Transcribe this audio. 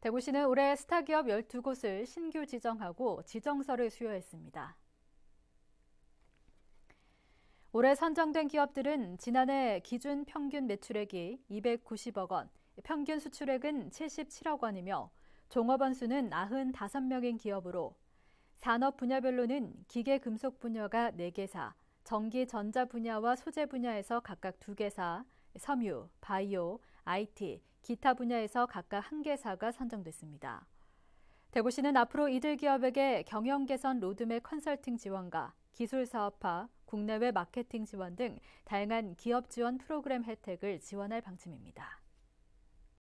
대구시는 올해 스타 기업 12곳을 신규 지정하고 지정서를 수여했습니다. 올해 선정된 기업들은 지난해 기준 평균 매출액이 290억 원, 평균 수출액은 77억 원이며 종업원 수는 95명인 기업으로 산업 분야별로는 기계 금속 분야가 4개사, 전기 전자 분야와 소재 분야에서 각각 2개사, 섬유, 바이오, IT, 기타 분야에서 각각 한 개사가 선정됐습니다. 대구시는 앞으로 이들 기업에게 경영 개선 로드맵 컨설팅 지원과 기술 사업화, 국내외 마케팅 지원 등 다양한 기업 지원 프로그램 혜택을 지원할 방침입니다.